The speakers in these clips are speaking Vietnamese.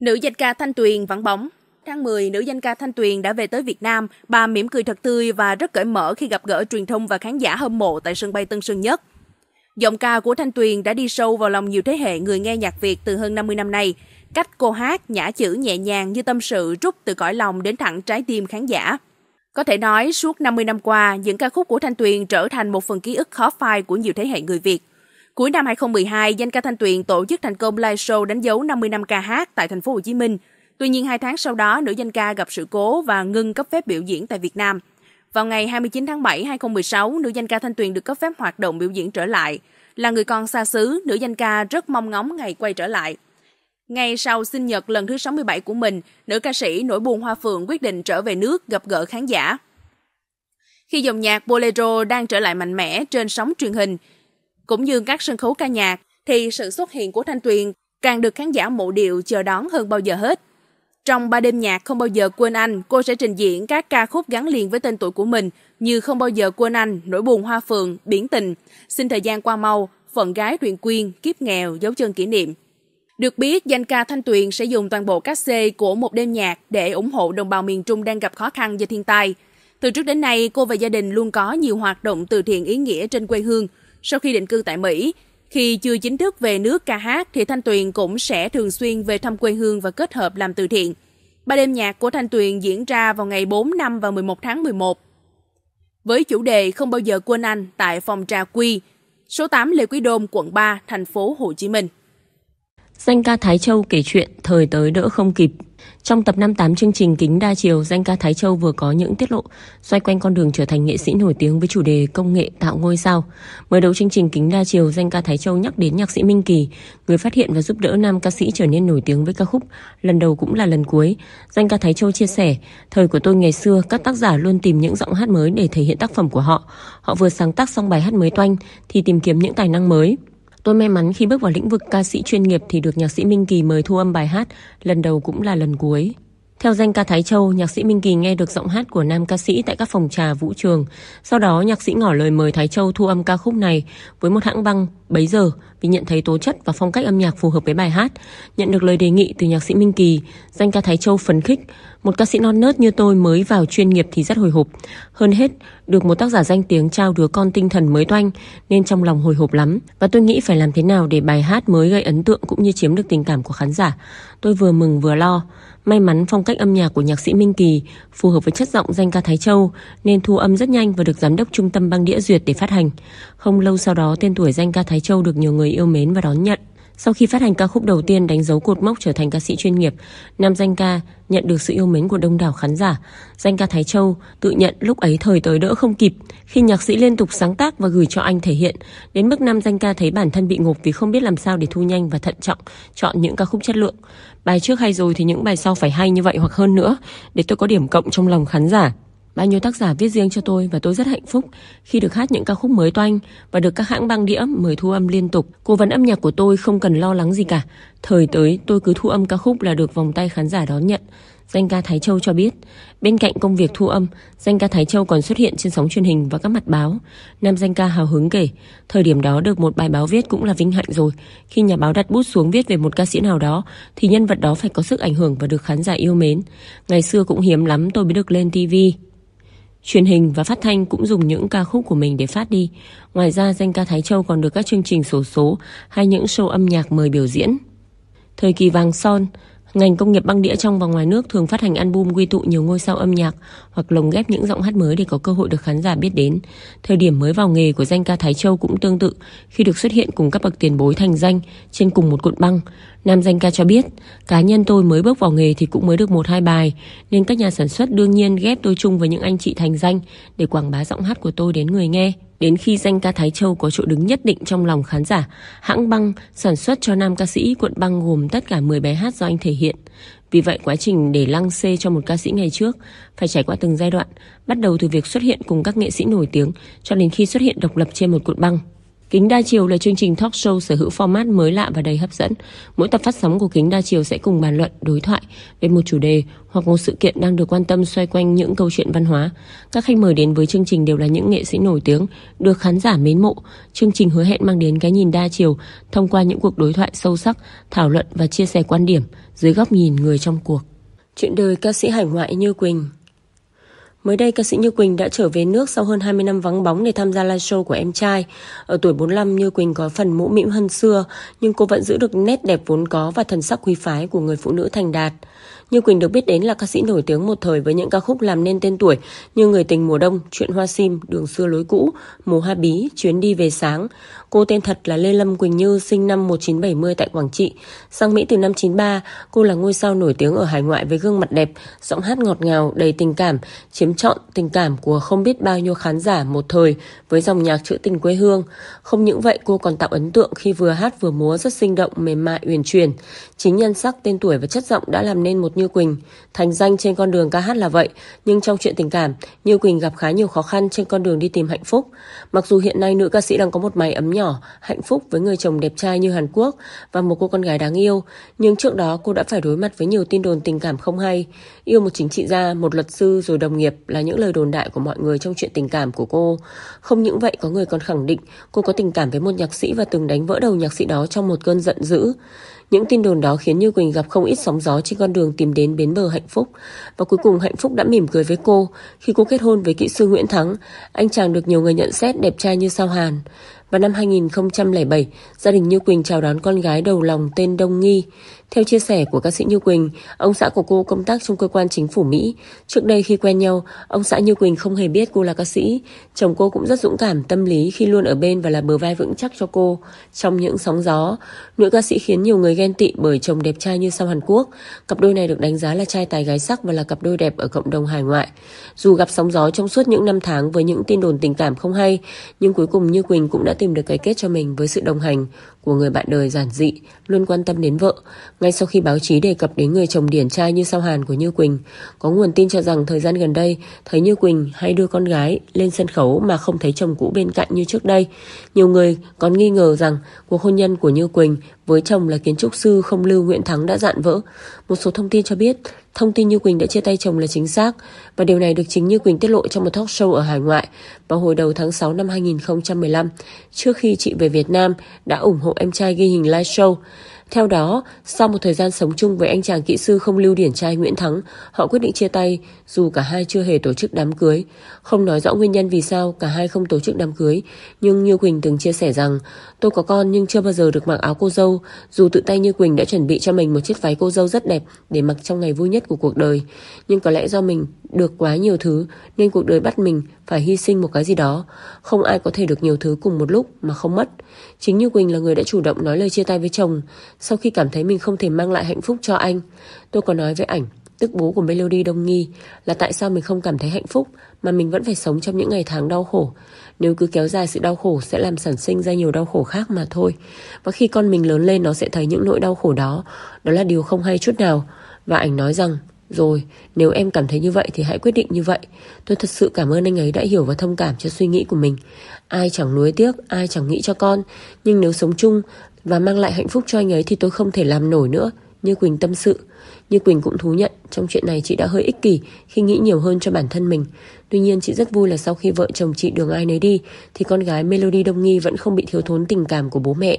Nữ danh ca Thanh Tuyền vắng bóng Tháng 10, nữ danh ca Thanh Tuyền đã về tới Việt Nam. Bà mỉm cười thật tươi và rất cởi mở khi gặp gỡ truyền thông và khán giả hâm mộ tại sân bay Tân Sơn Nhất. Giọng ca của Thanh Tuyền đã đi sâu vào lòng nhiều thế hệ người nghe nhạc Việt từ hơn 50 năm nay. Cách cô hát, nhã chữ nhẹ nhàng như tâm sự rút từ cõi lòng đến thẳng trái tim khán giả. Có thể nói, suốt 50 năm qua, những ca khúc của Thanh Tuyền trở thành một phần ký ức khó phai của nhiều thế hệ người Việt. Cuối năm 2012, danh ca Thanh Tuyền tổ chức thành công live show đánh dấu 50 năm ca hát tại thành phố Hồ Chí Minh. Tuy nhiên, hai tháng sau đó, nữ danh ca gặp sự cố và ngưng cấp phép biểu diễn tại Việt Nam. Vào ngày 29 tháng 7, 2016, nữ danh ca Thanh Tuyền được cấp phép hoạt động biểu diễn trở lại. Là người con xa xứ, nữ danh ca rất mong ngóng ngày quay trở lại. Ngay sau sinh nhật lần thứ 67 của mình, nữ ca sĩ nổi buồn Hoa Phượng quyết định trở về nước gặp gỡ khán giả. Khi dòng nhạc Bolero đang trở lại mạnh mẽ trên sóng truyền hình, cũng như các sân khấu ca nhạc, thì sự xuất hiện của Thanh Tuyền càng được khán giả mộ điệu chờ đón hơn bao giờ hết. Trong ba đêm nhạc không bao giờ quên anh, cô sẽ trình diễn các ca khúc gắn liền với tên tuổi của mình như Không bao giờ quên anh, Nỗi buồn hoa phường, Biển tình, Xin thời gian qua mau, Phận gái truyền quyên, Kiếp nghèo, Dấu chân kỷ niệm. Được biết, danh ca Thanh Tuyền sẽ dùng toàn bộ các c của một đêm nhạc để ủng hộ đồng bào miền Trung đang gặp khó khăn do thiên tai. Từ trước đến nay, cô và gia đình luôn có nhiều hoạt động từ thiện ý nghĩa trên quê hương – sau khi định cư tại Mỹ, khi chưa chính thức về nước ca hát thì Thanh Tuyền cũng sẽ thường xuyên về thăm quê hương và kết hợp làm từ thiện. Ba đêm nhạc của Thanh Tuyền diễn ra vào ngày 4 năm và 11 tháng 11. Với chủ đề Không bao giờ quên anh tại phòng trà Quy, số 8 Lê Quý Đôn, quận 3, thành phố Hồ Chí Minh. Danh ca Thái Châu kể chuyện thời tới đỡ không kịp trong tập 58 chương trình Kính Đa Chiều, danh ca Thái Châu vừa có những tiết lộ xoay quanh con đường trở thành nghệ sĩ nổi tiếng với chủ đề công nghệ tạo ngôi sao. Mới đầu chương trình Kính Đa Chiều, danh ca Thái Châu nhắc đến nhạc sĩ Minh Kỳ, người phát hiện và giúp đỡ nam ca sĩ trở nên nổi tiếng với ca khúc lần đầu cũng là lần cuối. Danh ca Thái Châu chia sẻ, thời của tôi ngày xưa, các tác giả luôn tìm những giọng hát mới để thể hiện tác phẩm của họ. Họ vừa sáng tác xong bài hát mới toanh thì tìm kiếm những tài năng mới. Tôi may mắn khi bước vào lĩnh vực ca sĩ chuyên nghiệp thì được nhạc sĩ Minh Kỳ mời thu âm bài hát, lần đầu cũng là lần cuối. Theo danh ca Thái Châu, nhạc sĩ Minh Kỳ nghe được giọng hát của nam ca sĩ tại các phòng trà vũ trường. Sau đó, nhạc sĩ ngỏ lời mời Thái Châu thu âm ca khúc này với một hãng băng bấy giờ vì nhận thấy tố chất và phong cách âm nhạc phù hợp với bài hát. Nhận được lời đề nghị từ nhạc sĩ Minh Kỳ, danh ca Thái Châu phấn khích. Một ca sĩ non nớt như tôi mới vào chuyên nghiệp thì rất hồi hộp. Hơn hết, được một tác giả danh tiếng trao đứa con tinh thần mới toanh nên trong lòng hồi hộp lắm. Và tôi nghĩ phải làm thế nào để bài hát mới gây ấn tượng cũng như chiếm được tình cảm của khán giả. Tôi vừa mừng vừa lo. May mắn phong cách âm nhạc của nhạc sĩ Minh Kỳ phù hợp với chất giọng danh ca Thái Châu nên thu âm rất nhanh và được giám đốc trung tâm băng đĩa duyệt để phát hành. Không lâu sau đó tên tuổi danh ca Thái Châu được nhiều người yêu mến và đón nhận. Sau khi phát hành ca khúc đầu tiên đánh dấu cột mốc trở thành ca sĩ chuyên nghiệp, nam danh ca nhận được sự yêu mến của đông đảo khán giả. Danh ca Thái Châu tự nhận lúc ấy thời tới đỡ không kịp khi nhạc sĩ liên tục sáng tác và gửi cho anh thể hiện. Đến mức nam danh ca thấy bản thân bị ngộp vì không biết làm sao để thu nhanh và thận trọng chọn những ca khúc chất lượng. Bài trước hay rồi thì những bài sau phải hay như vậy hoặc hơn nữa để tôi có điểm cộng trong lòng khán giả. Bao nhiêu tác giả viết riêng cho tôi và tôi rất hạnh phúc khi được hát những ca khúc mới toanh và được các hãng băng đĩa mời thu âm liên tục. Cố vấn âm nhạc của tôi không cần lo lắng gì cả. Thời tới tôi cứ thu âm ca khúc là được vòng tay khán giả đón nhận. Danh ca Thái Châu cho biết, bên cạnh công việc thu âm, danh ca Thái Châu còn xuất hiện trên sóng truyền hình và các mặt báo. Nam danh ca hào hứng kể, thời điểm đó được một bài báo viết cũng là vinh hạnh rồi. Khi nhà báo đặt bút xuống viết về một ca sĩ nào đó, thì nhân vật đó phải có sức ảnh hưởng và được khán giả yêu mến. Ngày xưa cũng hiếm lắm tôi mới được lên tivi. Truyền hình và phát thanh cũng dùng những ca khúc của mình để phát đi. Ngoài ra, danh ca Thái Châu còn được các chương trình sổ số, số hay những show âm nhạc mời biểu diễn. Thời kỳ vàng son, Ngành công nghiệp băng đĩa trong và ngoài nước thường phát hành album quy tụ nhiều ngôi sao âm nhạc hoặc lồng ghép những giọng hát mới để có cơ hội được khán giả biết đến. Thời điểm mới vào nghề của danh ca Thái Châu cũng tương tự khi được xuất hiện cùng các bậc tiền bối thành danh trên cùng một cuộn băng. Nam danh ca cho biết, cá nhân tôi mới bước vào nghề thì cũng mới được một hai bài, nên các nhà sản xuất đương nhiên ghép tôi chung với những anh chị thành danh để quảng bá giọng hát của tôi đến người nghe. Đến khi danh ca Thái Châu có chỗ đứng nhất định trong lòng khán giả, hãng băng sản xuất cho nam ca sĩ cuộn băng gồm tất cả 10 bài hát do anh thể hiện. Vì vậy quá trình để lăng xê cho một ca sĩ ngày trước phải trải qua từng giai đoạn, bắt đầu từ việc xuất hiện cùng các nghệ sĩ nổi tiếng cho đến khi xuất hiện độc lập trên một cuộn băng. Kính đa chiều là chương trình talk show sở hữu format mới lạ và đầy hấp dẫn. Mỗi tập phát sóng của Kính đa chiều sẽ cùng bàn luận, đối thoại về một chủ đề hoặc một sự kiện đang được quan tâm xoay quanh những câu chuyện văn hóa. Các khách mời đến với chương trình đều là những nghệ sĩ nổi tiếng, được khán giả mến mộ. Chương trình hứa hẹn mang đến cái nhìn đa chiều thông qua những cuộc đối thoại sâu sắc, thảo luận và chia sẻ quan điểm dưới góc nhìn người trong cuộc. Chuyện đời ca sĩ hải ngoại Như Quỳnh Mới đây, ca sĩ Như Quỳnh đã trở về nước sau hơn 20 năm vắng bóng để tham gia live show của em trai. Ở tuổi 45, Như Quỳnh có phần mũ mĩm hơn xưa, nhưng cô vẫn giữ được nét đẹp vốn có và thần sắc quý phái của người phụ nữ thành đạt. Như Quỳnh được biết đến là ca sĩ nổi tiếng một thời với những ca khúc làm nên tên tuổi như Người tình mùa đông, Chuyện hoa sim, Đường xưa lối cũ, Mùa hoa bí, Chuyến đi về sáng. Cô tên thật là Lê Lâm Quỳnh Như, sinh năm 1970 tại Quảng Trị. Sang Mỹ từ năm 93, cô là ngôi sao nổi tiếng ở hải ngoại với gương mặt đẹp, giọng hát ngọt ngào, đầy tình cảm, chiếm trọn tình cảm của không biết bao nhiêu khán giả một thời với dòng nhạc trữ tình quê hương. Không những vậy, cô còn tạo ấn tượng khi vừa hát vừa múa rất sinh động, mềm mại, uyển chuyển. Chính nhân sắc, tên tuổi và chất giọng đã làm nên một như Quỳnh. Thành danh trên con đường ca hát là vậy, nhưng trong chuyện tình cảm, Như Quỳnh gặp khá nhiều khó khăn trên con đường đi tìm hạnh phúc. Mặc dù hiện nay nữ ca sĩ đang có một mái ấm nhỏ, hạnh phúc với người chồng đẹp trai như Hàn Quốc và một cô con gái đáng yêu, nhưng trước đó cô đã phải đối mặt với nhiều tin đồn tình cảm không hay. Yêu một chính trị gia, một luật sư rồi đồng nghiệp là những lời đồn đại của mọi người trong chuyện tình cảm của cô. Không những vậy có người còn khẳng định cô có tình cảm với một nhạc sĩ và từng đánh vỡ đầu nhạc sĩ đó trong một cơn giận dữ. Những tin đồn đó khiến Như Quỳnh gặp không ít sóng gió trên con đường tìm đến bến bờ hạnh phúc. Và cuối cùng hạnh phúc đã mỉm cười với cô khi cô kết hôn với kỹ sư Nguyễn Thắng, anh chàng được nhiều người nhận xét đẹp trai như sao Hàn. Vào năm 2007, gia đình Như Quỳnh chào đón con gái đầu lòng tên Đông Nghi. Theo chia sẻ của ca sĩ Như Quỳnh, ông xã của cô công tác trong cơ quan chính phủ Mỹ. Trước đây khi quen nhau, ông xã Như Quỳnh không hề biết cô là ca sĩ. Chồng cô cũng rất dũng cảm tâm lý khi luôn ở bên và là bờ vai vững chắc cho cô. Trong những sóng gió, nữ ca sĩ khiến nhiều người ghen tị bởi chồng đẹp trai như sao Hàn Quốc. Cặp đôi này được đánh giá là trai tài gái sắc và là cặp đôi đẹp ở cộng đồng hải ngoại. Dù gặp sóng gió trong suốt những năm tháng với những tin đồn tình cảm không hay, nhưng cuối cùng Như Quỳnh cũng đã tìm được cái kết cho mình với sự đồng hành của người bạn đời giản dị, luôn quan tâm đến vợ. Ngay sau khi báo chí đề cập đến người chồng điển trai như sao Hàn của Như Quỳnh, có nguồn tin cho rằng thời gian gần đây thấy Như Quỳnh hay đưa con gái lên sân khấu mà không thấy chồng cũ bên cạnh như trước đây. Nhiều người còn nghi ngờ rằng cuộc hôn nhân của Như Quỳnh với chồng là kiến trúc sư không lưu Nguyễn Thắng đã dạn vỡ. Một số thông tin cho biết thông tin Như Quỳnh đã chia tay chồng là chính xác và điều này được chính Như Quỳnh tiết lộ trong một talk show ở hải ngoại vào hồi đầu tháng 6 năm 2015 trước khi chị về Việt Nam đã ủng hộ em trai ghi hình live show. Theo đó, sau một thời gian sống chung với anh chàng kỹ sư không lưu điển trai Nguyễn Thắng, họ quyết định chia tay dù cả hai chưa hề tổ chức đám cưới. Không nói rõ nguyên nhân vì sao cả hai không tổ chức đám cưới, nhưng Như Quỳnh từng chia sẻ rằng tôi có con nhưng chưa bao giờ được mặc áo cô dâu, dù tự tay Như Quỳnh đã chuẩn bị cho mình một chiếc váy cô dâu rất đẹp để mặc trong ngày vui nhất của cuộc đời. Nhưng có lẽ do mình được quá nhiều thứ nên cuộc đời bắt mình phải hy sinh một cái gì đó. Không ai có thể được nhiều thứ cùng một lúc mà không mất. Chính Như Quỳnh là người đã chủ động nói lời chia tay với chồng sau khi cảm thấy mình không thể mang lại hạnh phúc cho anh. Tôi có nói với ảnh, tức bố của Melody Đông Nghi là tại sao mình không cảm thấy hạnh phúc mà mình vẫn phải sống trong những ngày tháng đau khổ. Nếu cứ kéo dài sự đau khổ sẽ làm sản sinh ra nhiều đau khổ khác mà thôi. Và khi con mình lớn lên nó sẽ thấy những nỗi đau khổ đó. Đó là điều không hay chút nào. Và ảnh nói rằng rồi, nếu em cảm thấy như vậy thì hãy quyết định như vậy. Tôi thật sự cảm ơn anh ấy đã hiểu và thông cảm cho suy nghĩ của mình. Ai chẳng nuối tiếc, ai chẳng nghĩ cho con. Nhưng nếu sống chung và mang lại hạnh phúc cho anh ấy thì tôi không thể làm nổi nữa. Như Quỳnh tâm sự. Như Quỳnh cũng thú nhận, trong chuyện này chị đã hơi ích kỷ khi nghĩ nhiều hơn cho bản thân mình. Tuy nhiên chị rất vui là sau khi vợ chồng chị đường ai nấy đi thì con gái Melody Đông Nghi vẫn không bị thiếu thốn tình cảm của bố mẹ.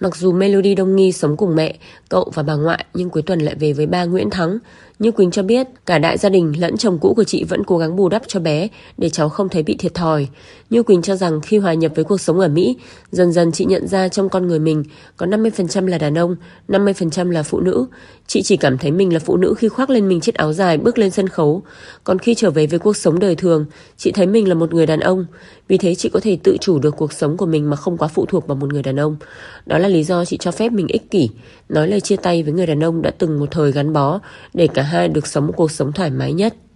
Mặc dù Melody Đông Nghi sống cùng mẹ, cậu và bà ngoại nhưng cuối tuần lại về với ba Nguyễn Thắng. Như Quỳnh cho biết, cả đại gia đình lẫn chồng cũ của chị vẫn cố gắng bù đắp cho bé để cháu không thấy bị thiệt thòi. Như Quỳnh cho rằng khi hòa nhập với cuộc sống ở Mỹ, dần dần chị nhận ra trong con người mình có 50% là đàn ông, 50% là phụ nữ. Chị chỉ cảm thấy mình là phụ nữ khi khoác lên mình chiếc áo dài bước lên sân khấu, còn khi trở về với cuộc sống đời thường, chị thấy mình là một người đàn ông, vì thế chị có thể tự chủ được cuộc sống của mình mà không quá phụ thuộc vào một người đàn ông. Đó là lý do chị cho phép mình ích kỷ, nói lời chia tay với người đàn ông đã từng một thời gắn bó để cả hai được sống một cuộc sống thoải mái nhất.